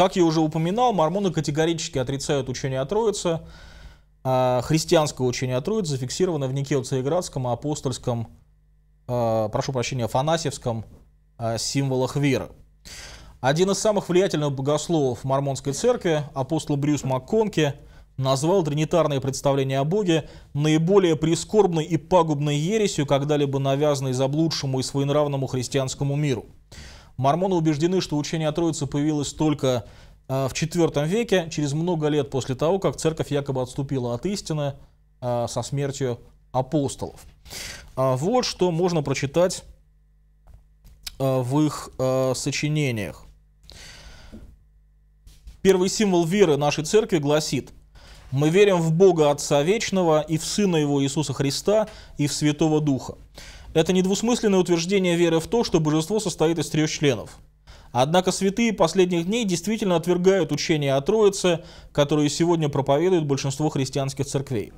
Как я уже упоминал, мормоны категорически отрицают учение о Троице. А, христианское учение о Троице зафиксировано в Никео-Цареградском, апостольском, а, прошу прощения, Афанасьевском а, символах веры. Один из самых влиятельных богословов мормонской церкви, апостол Брюс МакКонки, назвал тринитарное представления о Боге наиболее прискорбной и пагубной ересью, когда-либо навязанной заблудшему и своенравному христианскому миру – Мормоны убеждены, что учение о Троице появилось только э, в IV веке, через много лет после того, как церковь якобы отступила от истины э, со смертью апостолов. А вот что можно прочитать э, в их сочинениях. Первый символ веры нашей церкви гласит «Мы верим в Бога Отца Вечного и в Сына Его Иисуса Христа и в Святого Духа». Это недвусмысленное утверждение веры в то, что божество состоит из трех членов. Однако святые последних дней действительно отвергают учение о Троице, которое сегодня проповедует большинство христианских церквей.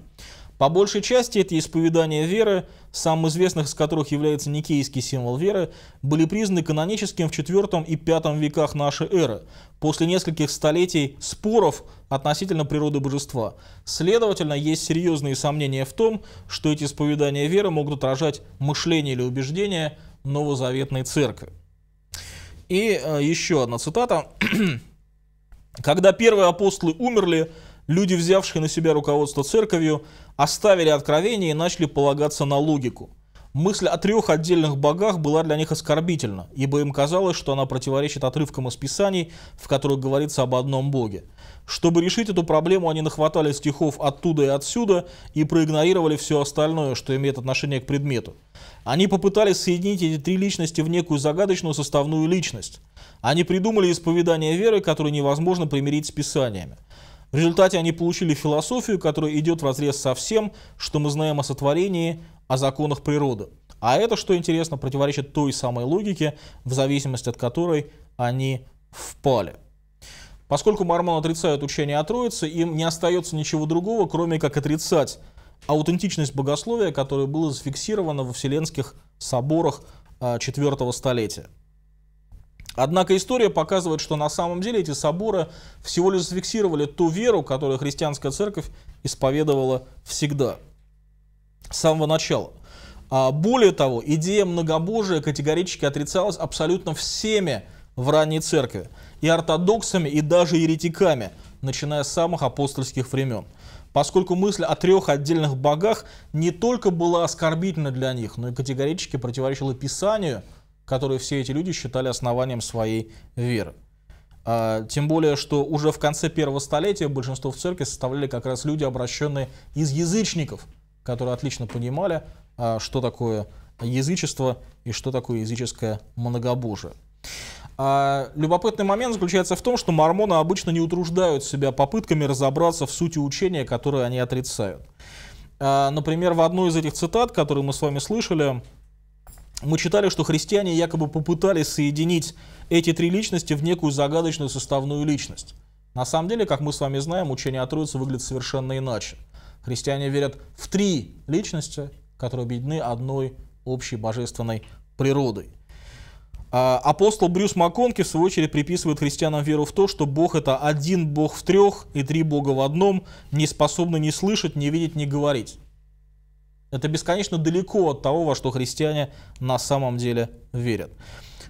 По большей части эти исповедания веры, самым известных из которых является никейский символ веры, были признаны каноническим в IV и V веках нашей эры, после нескольких столетий споров относительно природы божества. Следовательно, есть серьезные сомнения в том, что эти исповедания веры могут отражать мышление или убеждения новозаветной церкви. И э, еще одна цитата. «Когда первые апостолы умерли, Люди, взявшие на себя руководство церковью, оставили откровение и начали полагаться на логику. Мысль о трех отдельных богах была для них оскорбительна, ибо им казалось, что она противоречит отрывкам из Писаний, в которых говорится об одном боге. Чтобы решить эту проблему, они нахватали стихов оттуда и отсюда и проигнорировали все остальное, что имеет отношение к предмету. Они попытались соединить эти три личности в некую загадочную составную личность. Они придумали исповедание веры, которое невозможно примирить с Писаниями. В результате они получили философию, которая идет в разрез со всем, что мы знаем о сотворении, о законах природы. А это, что интересно, противоречит той самой логике, в зависимости от которой они впали. Поскольку мормоны отрицают учение о Троице, им не остается ничего другого, кроме как отрицать аутентичность богословия, которое было зафиксировано во Вселенских соборах IV а, столетия. Однако история показывает, что на самом деле эти соборы всего лишь зафиксировали ту веру, которую христианская церковь исповедовала всегда, с самого начала. А более того, идея многобожия категорически отрицалась абсолютно всеми в ранней церкви, и ортодоксами, и даже еретиками, начиная с самых апостольских времен поскольку мысль о трех отдельных богах не только была оскорбительна для них, но и категорически противоречила Писанию – которые все эти люди считали основанием своей веры. А, тем более, что уже в конце первого столетия большинство в церкви составляли как раз люди, обращенные из язычников, которые отлично понимали, а, что такое язычество и что такое языческое многобожие. А, любопытный момент заключается в том, что мормоны обычно не утруждают себя попытками разобраться в сути учения, которое они отрицают. Например, в одной из этих цитат, которые мы с вами слышали, мы читали, что христиане якобы попытались соединить эти три личности в некую загадочную составную личность. На самом деле, как мы с вами знаем, учение о Троице выглядит совершенно иначе. Христиане верят в три личности, которые объединены одной общей божественной природой. А, апостол Брюс Маконки, в свою очередь, приписывает христианам веру в то, что Бог – это один Бог в трех и три Бога в одном, не способны ни слышать, ни видеть, ни говорить. Это бесконечно далеко от того, во что христиане на самом деле верят.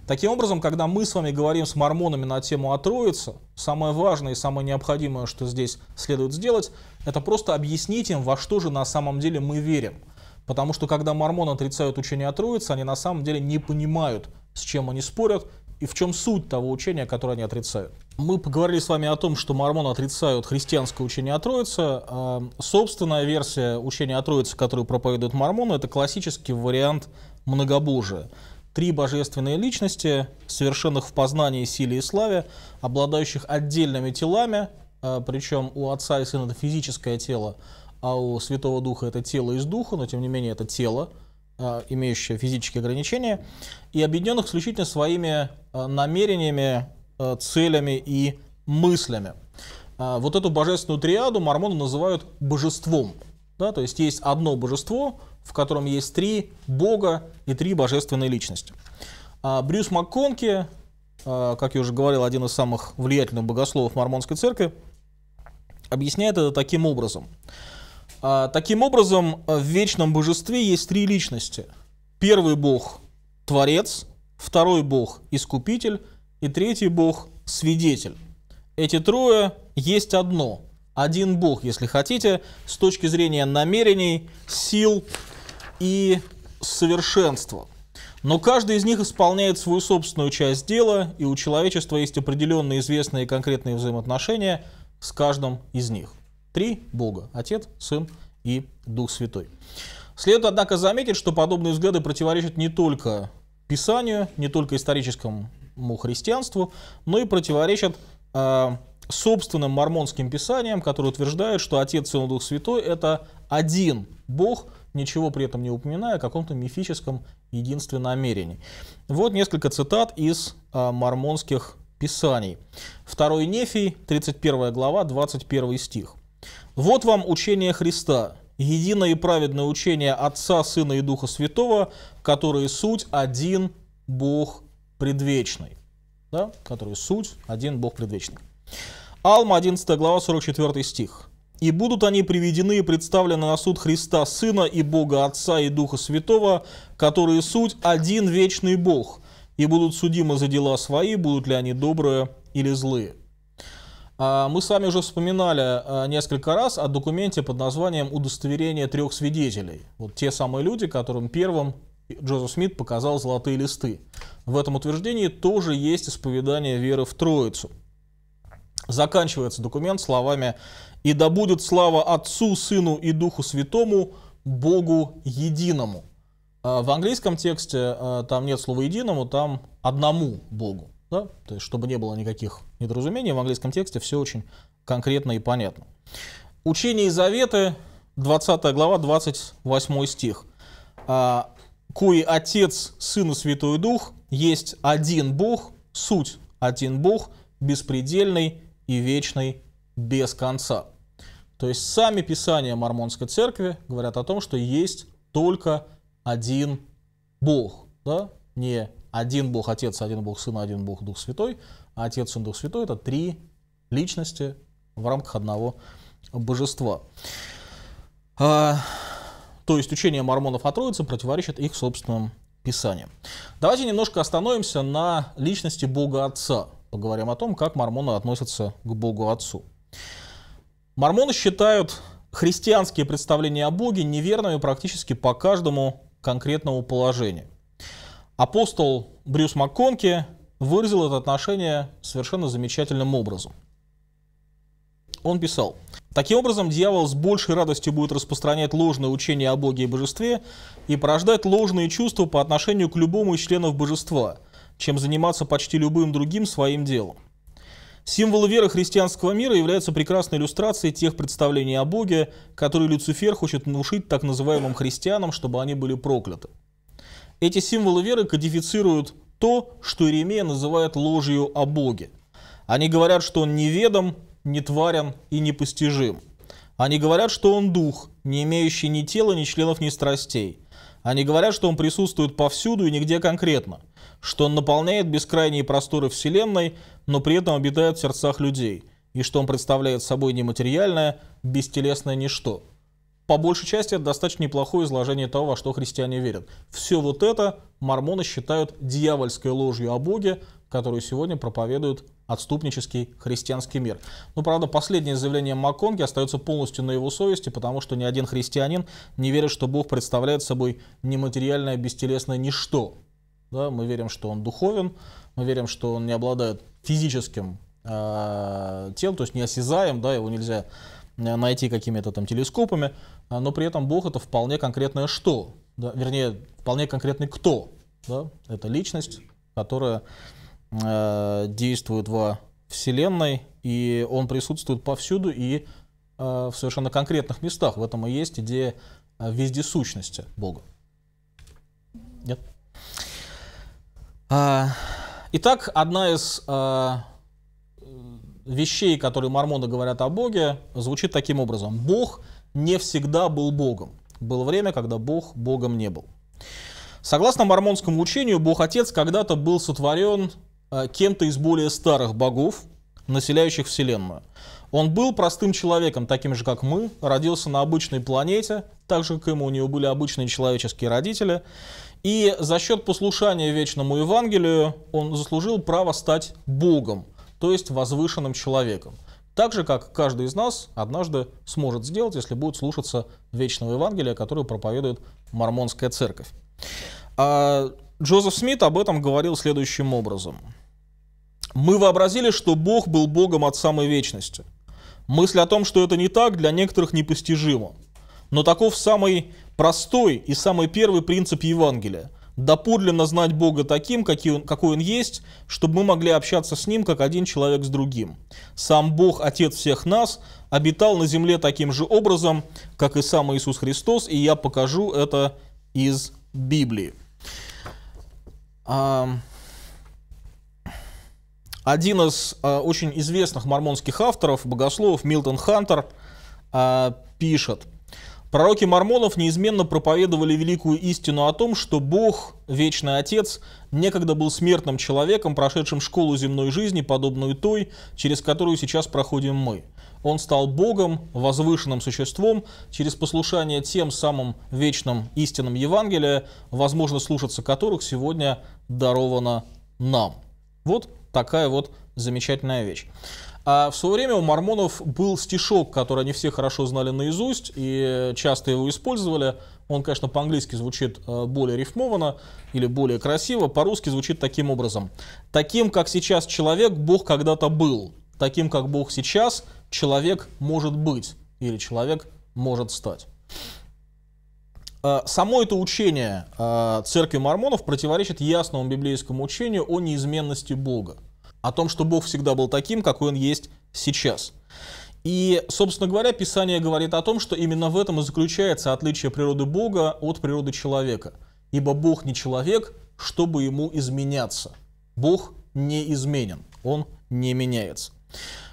Таким образом, когда мы с вами говорим с мормонами на тему о Троице, самое важное и самое необходимое, что здесь следует сделать, это просто объяснить им, во что же на самом деле мы верим. Потому что когда мормоны отрицают учение о Троице, они на самом деле не понимают, с чем они спорят и в чем суть того учения, которое они отрицают. Мы поговорили с вами о том, что мормоны отрицают христианское учение о Троице. А, собственная версия учения о Троице, которую проповедуют мормоны, это классический вариант многобожия. Три божественные личности, совершенных в познании, силе и славе, обладающих отдельными телами, а, причем у Отца и Сына это физическое тело, а у Святого Духа это тело из Духа, но тем не менее это тело, а, имеющее физические ограничения, и объединенных исключительно своими намерениями Э, целями и мыслями. А, вот эту божественную триаду мормоны называют божеством. Да, то есть есть одно божество, в котором есть три бога и три божественные личности. А, Брюс МакКонки, а, как я уже говорил, один из самых влиятельных богословов мормонской церкви, объясняет это таким образом. Таким образом, э, в вечном божестве есть три личности. Первый бог – Творец, второй бог – Искупитель, и третий бог – свидетель. Эти трое есть одно, один бог, если хотите, с точки зрения намерений, сил и совершенства. Но каждый из них исполняет свою собственную часть дела, и у человечества есть определенные известные и конкретные взаимоотношения с каждым из них. Три Бога – Отец, Сын и Дух Святой. Следует, однако, заметить, что подобные взгляды противоречат не только Писанию, не только историческому христианству, но и противоречат э, собственным мормонским писаниям, которые утверждают, что Отец, и Дух Святой – это один Бог, ничего при этом не упоминая о каком-то мифическом единстве намерений. Вот несколько цитат из э, мормонских писаний. Второй Нефий, 31 глава, 21 стих. «Вот вам учение Христа, единое и праведное учение Отца, Сына и Духа Святого, которые суть один Бог предвечный, да, который суть, один Бог предвечный. Алма, 11 глава, 44 стих. «И будут они приведены и представлены на суд Христа Сына и Бога Отца и Духа Святого, которые суть один вечный Бог, и будут судимы за дела свои, будут ли они добрые или злые». А, мы с вами уже вспоминали а, несколько раз о документе под названием «Удостоверение трех свидетелей». Вот те самые люди, которым первым Джозеф Смит показал золотые листы. В этом утверждении тоже есть исповедание веры в Троицу. Заканчивается документ словами «И да будет слава Отцу, Сыну и Духу Святому, Богу Единому». А в английском тексте а, там нет слова «единому», там «одному Богу». Да? То есть, чтобы не было никаких недоразумений, в английском тексте все очень конкретно и понятно. Учение и заветы, 20 глава, 28 стих. А, кой Отец, Сын и Святой Дух, есть один Бог, суть один Бог, беспредельный и вечный без конца. То есть сами писания Мормонской церкви говорят о том, что есть только один Бог. Да? Не один Бог Отец, один Бог Сын, один Бог Дух Святой, а Отец, Сын, Дух Святой – это три личности в рамках одного божества. А, то есть учение мормонов о Троице противоречит их собственным писаниям. Давайте немножко остановимся на личности Бога Отца. Поговорим о том, как мормоны относятся к Богу Отцу. Мормоны считают христианские представления о Боге неверными практически по каждому конкретному положению. Апостол Брюс МакКонки выразил это отношение совершенно замечательным образом он писал, Таким образом, дьявол с большей радостью будет распространять ложное учение о Боге и Божестве и порождать ложные чувства по отношению к любому из членов Божества, чем заниматься почти любым другим своим делом. Символы веры христианского мира являются прекрасной иллюстрацией тех представлений о Боге, которые Люцифер хочет внушить так называемым христианам, чтобы они были прокляты. Эти символы веры кодифицируют то, что Иеремия называет ложью о Боге. Они говорят, что он неведом, нетварен и непостижим. Они говорят, что он дух, не имеющий ни тела, ни членов, ни страстей. Они говорят, что он присутствует повсюду и нигде конкретно, что он наполняет бескрайние просторы Вселенной, но при этом обитает в сердцах людей, и что он представляет собой нематериальное, бестелесное ничто. По большей части это достаточно неплохое изложение того, во что христиане верят. Все вот это мормоны считают дьявольской ложью о Боге, которую сегодня проповедует отступнический христианский мир. Но ну, правда, последнее заявление МакКонги остается полностью на его совести, потому что ни один христианин не верит, что Бог представляет собой нематериальное, бестелесное ничто. Да, мы верим, что он духовен, мы верим, что он не обладает физическим э, телом, то есть неосязаем, да, его нельзя э, найти какими-то там телескопами, а, но при этом Бог это вполне конкретное что, да, вернее, вполне конкретный кто. Да? Это личность, которая э, действует во Вселенной, и он присутствует повсюду и э, в совершенно конкретных местах. В этом и есть идея э, вездесущности Бога. Нет? А, итак, одна из э, вещей, которые мормоны говорят о Боге, звучит таким образом. Бог не всегда был Богом. Было время, когда Бог Богом не был. Согласно мормонскому учению, Бог Отец когда-то был сотворен а, кем-то из более старых богов, населяющих Вселенную. Он был простым человеком, таким же, как мы, родился на обычной планете, так же, как и мы, у него были обычные человеческие родители, и за счет послушания вечному Евангелию он заслужил право стать Богом, то есть возвышенным человеком. Так же, как каждый из нас однажды сможет сделать, если будет слушаться вечного Евангелия, которое проповедует Мормонская церковь. А Джозеф Смит об этом говорил следующим образом – мы вообразили, что Бог был Богом от самой вечности. Мысль о том, что это не так, для некоторых непостижима. Но таков самый простой и самый первый принцип Евангелия – доподлинно знать Бога таким, какой он, какой он есть, чтобы мы могли общаться с Ним, как один человек с другим. Сам Бог, Отец всех нас, обитал на земле таким же образом, как и сам Иисус Христос, и я покажу это из Библии. Один из э, очень известных мормонских авторов, богословов Милтон Хантер, э, пишет, Пророки мормонов неизменно проповедовали великую истину о том, что Бог, Вечный Отец, некогда был смертным человеком, прошедшим школу земной жизни, подобную той, через которую сейчас проходим мы. Он стал Богом, возвышенным существом, через послушание тем самым вечным истинам Евангелия, возможно слушаться которых сегодня даровано нам. Вот такая вот замечательная вещь. А в свое время у мормонов был стишок, который они все хорошо знали наизусть и часто его использовали. Он, конечно, по-английски звучит э, более рифмованно или более красиво, по-русски звучит таким образом. «Таким, как сейчас человек, Бог когда-то был. Таким, как Бог сейчас, человек может быть или человек может стать». Э, само это учение э, церкви мормонов противоречит ясному библейскому учению о неизменности Бога, о том, что Бог всегда был таким, какой он есть сейчас. И, собственно говоря, Писание говорит о том, что именно в этом и заключается отличие природы Бога от природы человека. Ибо Бог не человек, чтобы ему изменяться. Бог не изменен, он не меняется.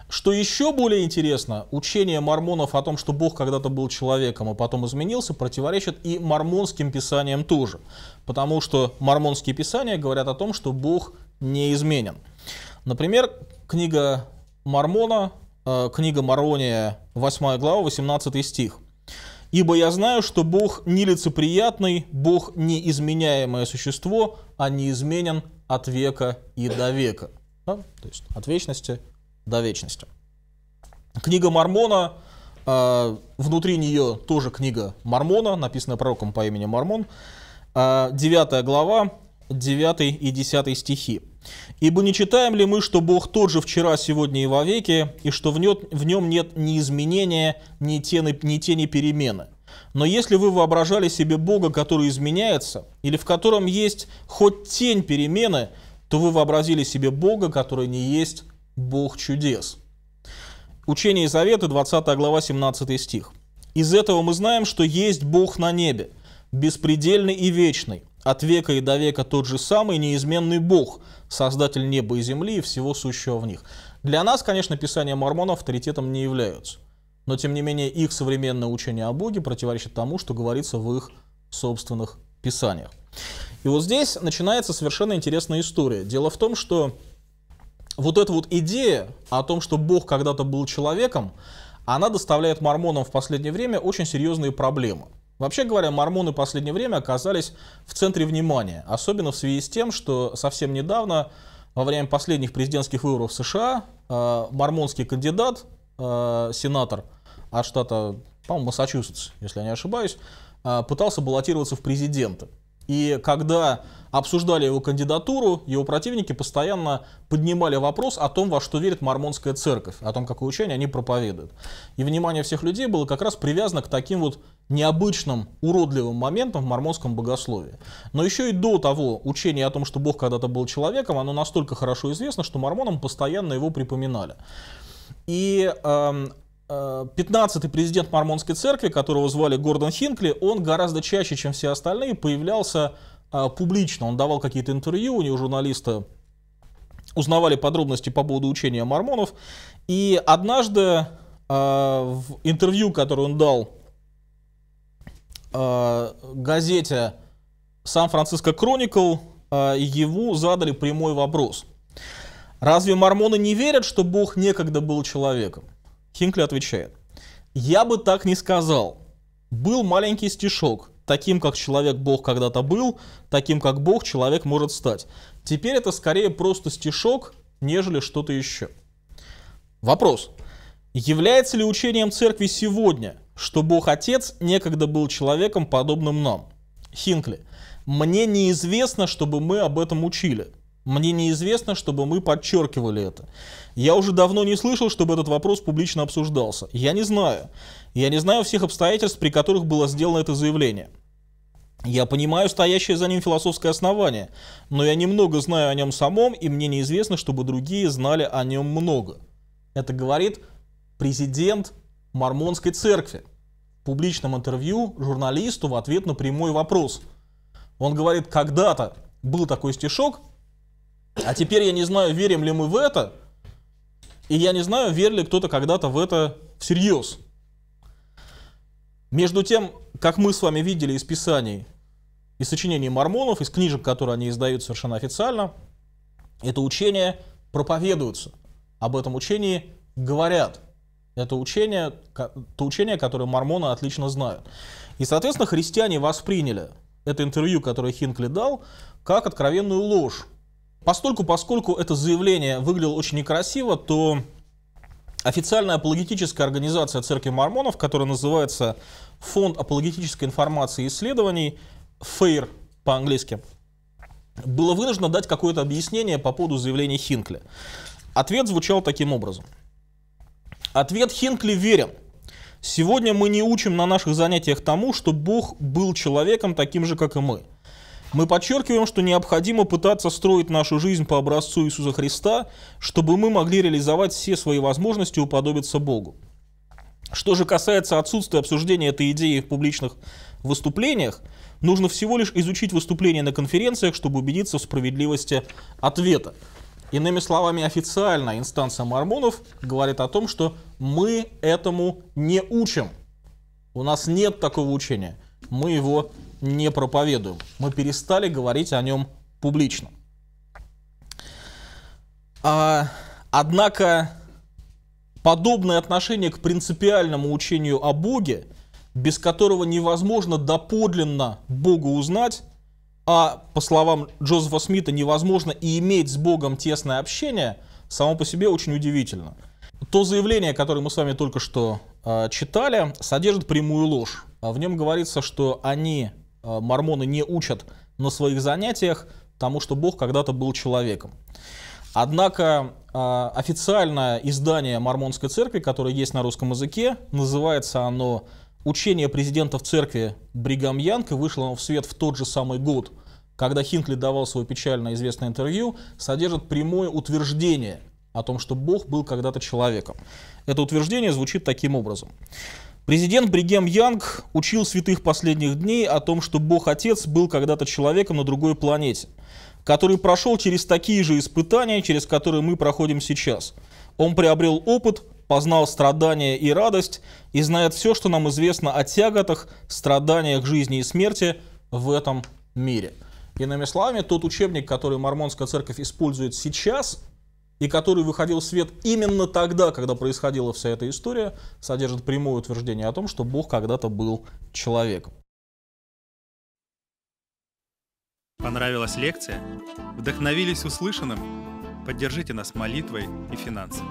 Что еще более интересно, учение мормонов о том, что Бог когда-то был человеком, а потом изменился, противоречит и мормонским писаниям тоже. Потому что мормонские писания говорят о том, что Бог неизменен. Например, книга Мормона, э, книга Морония, 8 глава, 18 стих. «Ибо я знаю, что Бог нелицеприятный, Бог неизменяемое существо, а неизменен от века и до века». Да? То есть от вечности до вечности. Книга Мормона, э, внутри нее тоже книга Мормона, написанная пророком по имени Мормон, э, 9 глава, 9 и 10 стихи. «Ибо не читаем ли мы, что Бог тот же вчера, сегодня и вовеки, и что в нем, в нем нет ни изменения, ни тени, ни тени перемены? Но если вы воображали себе Бога, который изменяется, или в котором есть хоть тень перемены, то вы вообразили себе Бога, который не есть Бог чудес. Учение Завета, 20 глава, 17 стих. Из этого мы знаем, что есть Бог на небе, беспредельный и вечный, от века и до века тот же самый неизменный Бог, создатель неба и земли и всего сущего в них. Для нас, конечно, писания мормонов авторитетом не являются, но тем не менее их современное учение о Боге противоречит тому, что говорится в их собственных писаниях. И вот здесь начинается совершенно интересная история. Дело в том, что вот эта вот идея о том, что Бог когда-то был человеком, она доставляет мормонам в последнее время очень серьезные проблемы. Вообще говоря, мормоны в последнее время оказались в центре внимания, особенно в связи с тем, что совсем недавно, во время последних президентских выборов в США, э, мормонский кандидат, э, сенатор от штата, по-моему, Массачусетс, если я не ошибаюсь, э, пытался баллотироваться в президенты. И когда обсуждали его кандидатуру, его противники постоянно поднимали вопрос о том, во что верит мормонская церковь, о том, какое учение они проповедуют. И внимание всех людей было как раз привязано к таким вот необычным, уродливым моментам в мормонском богословии. Но еще и до того учения о том, что Бог когда-то был человеком, оно настолько хорошо известно, что мормонам постоянно его припоминали. И э, 15-й э, президент Мормонской церкви, которого звали Гордон Хинкли, он гораздо чаще, чем все остальные, появлялся э, публично. Он давал какие-то интервью, у него журналисты узнавали подробности по поводу учения мормонов. И однажды э, в интервью, которое он дал газете «Сан-Франциско Кроникл», его задали прямой вопрос. Разве мормоны не верят, что Бог некогда был человеком? Хинкли отвечает. Я бы так не сказал. Был маленький стишок. Таким, как человек Бог когда-то был, таким, как Бог человек может стать. Теперь это скорее просто стишок, нежели что-то еще. Вопрос. Является ли учением церкви сегодня, что Бог Отец некогда был человеком, подобным нам? Хинкли. Мне неизвестно, чтобы мы об этом учили. Мне неизвестно, чтобы мы подчеркивали это. Я уже давно не слышал, чтобы этот вопрос публично обсуждался. Я не знаю. Я не знаю всех обстоятельств, при которых было сделано это заявление. Я понимаю стоящее за ним философское основание, но я немного знаю о нем самом, и мне неизвестно, чтобы другие знали о нем много. Это говорит президент Мормонской церкви в публичном интервью журналисту в ответ на прямой вопрос. Он говорит, когда-то был такой стишок, а теперь я не знаю, верим ли мы в это, и я не знаю, верил ли кто-то когда-то в это всерьез. Между тем, как мы с вами видели из писаний, из сочинений мормонов, из книжек, которые они издают совершенно официально, это учение проповедуется. Об этом учении говорят. Это учение, то учение, которое мормоны отлично знают. И, соответственно, христиане восприняли это интервью, которое Хинкли дал, как откровенную ложь Постольку, поскольку это заявление выглядело очень некрасиво, то официальная апологетическая организация Церкви Мормонов, которая называется Фонд апологетической информации и исследований, (Fair) по-английски, было вынуждено дать какое-то объяснение по поводу заявления Хинкли. Ответ звучал таким образом. Ответ Хинкли верен. Сегодня мы не учим на наших занятиях тому, что Бог был человеком таким же, как и мы – мы подчеркиваем, что необходимо пытаться строить нашу жизнь по образцу Иисуса Христа, чтобы мы могли реализовать все свои возможности уподобиться Богу. Что же касается отсутствия обсуждения этой идеи в публичных выступлениях, нужно всего лишь изучить выступления на конференциях, чтобы убедиться в справедливости ответа. Иными словами, официальная инстанция мормонов говорит о том, что мы этому не учим. У нас нет такого учения. Мы его не проповедуем. Мы перестали говорить о нем публично. А, однако подобное отношение к принципиальному учению о Боге, без которого невозможно доподлинно Бога узнать, а, по словам Джозефа Смита, невозможно и иметь с Богом тесное общение, само по себе очень удивительно. То заявление, которое мы с вами только что э, читали, содержит прямую ложь. А в нем говорится, что они Э, мормоны не учат на своих занятиях, тому что Бог когда-то был человеком. Однако э, официальное издание Мормонской церкви, которое есть на русском языке, называется оно «Учение президента в церкви Бригам Янг» и вышло оно в свет в тот же самый год, когда Хинкли давал свое печально известное интервью, содержит прямое утверждение о том, что Бог был когда-то человеком. Это утверждение звучит таким образом. Президент Бригем Янг учил святых последних дней о том, что Бог-Отец был когда-то человеком на другой планете, который прошел через такие же испытания, через которые мы проходим сейчас. Он приобрел опыт, познал страдания и радость и знает все, что нам известно о тяготах, страданиях жизни и смерти в этом мире. Иными словами, тот учебник, который Мормонская церковь использует сейчас – и который выходил в свет именно тогда, когда происходила вся эта история, содержит прямое утверждение о том, что Бог когда-то был человеком. Понравилась лекция? Вдохновились услышанным? Поддержите нас молитвой и финансами.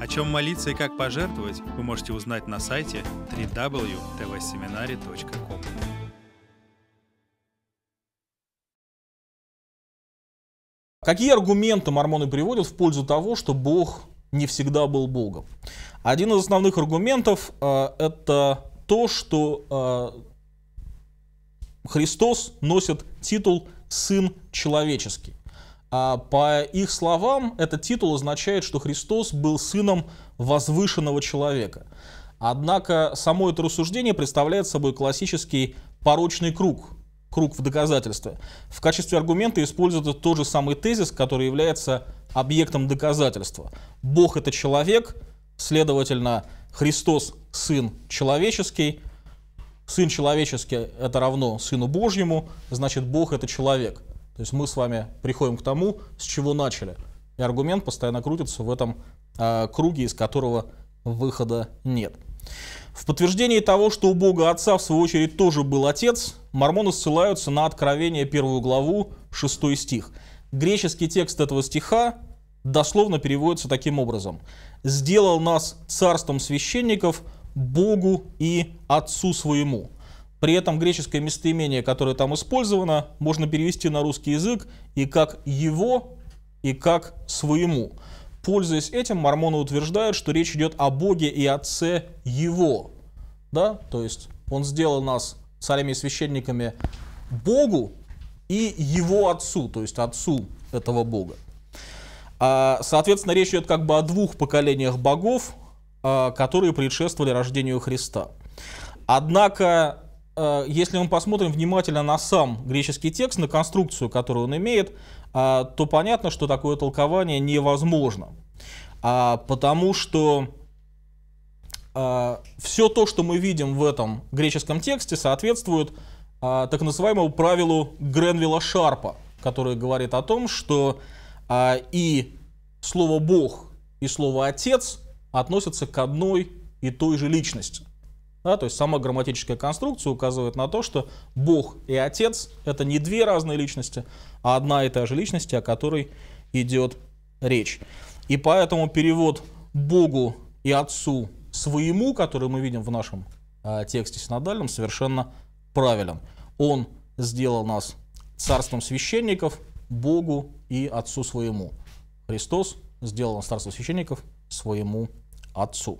О чем молиться и как пожертвовать, вы можете узнать на сайте www.tvseminary.com. Какие аргументы мормоны приводят в пользу того, что Бог не всегда был Богом? Один из основных аргументов э, это то, что э, Христос носит титул «Сын человеческий». А по их словам, этот титул означает, что Христос был сыном возвышенного человека. Однако само это рассуждение представляет собой классический порочный круг, круг в доказательстве, в качестве аргумента используется тот же самый тезис, который является объектом доказательства. Бог — это человек, следовательно, Христос — Сын человеческий, Сын человеческий — это равно Сыну Божьему, значит, Бог — это человек. То есть мы с вами приходим к тому, с чего начали. И аргумент постоянно крутится в этом э, круге, из которого выхода нет. В подтверждении того, что у Бога Отца, в свою очередь, тоже был Отец, мормоны ссылаются на Откровение, первую главу, шестой стих. Греческий текст этого стиха дословно переводится таким образом. «Сделал нас царством священников Богу и Отцу своему». При этом греческое местоимение, которое там использовано, можно перевести на русский язык и как «его», и как «своему». Пользуясь этим, мормоны утверждают, что речь идет о Боге и Отце Его. Да? То есть он сделал нас царями и священниками Богу и Его Отцу, то есть Отцу этого Бога. А, соответственно, речь идет как бы о двух поколениях богов, а, которые предшествовали рождению Христа. Однако Э, если мы посмотрим внимательно на сам греческий текст, на конструкцию, которую он имеет, э, то понятно, что такое толкование невозможно. А, потому что э, все то, что мы видим в этом греческом тексте, соответствует так называемому правилу Гренвилла Шарпа, который говорит о том, что и слово «бог», и слово «отец» относятся к одной и той же личности. Да, то есть сама грамматическая конструкция указывает на то, что Бог и Отец — это не две разные личности, а одна и та же личность, о которой идет речь. И поэтому перевод Богу и Отцу своему, который мы видим в нашем э, тексте синодальном, совершенно правилен. Он сделал нас царством священников, Богу и Отцу своему. Христос сделал нас царством священников своему Отцу.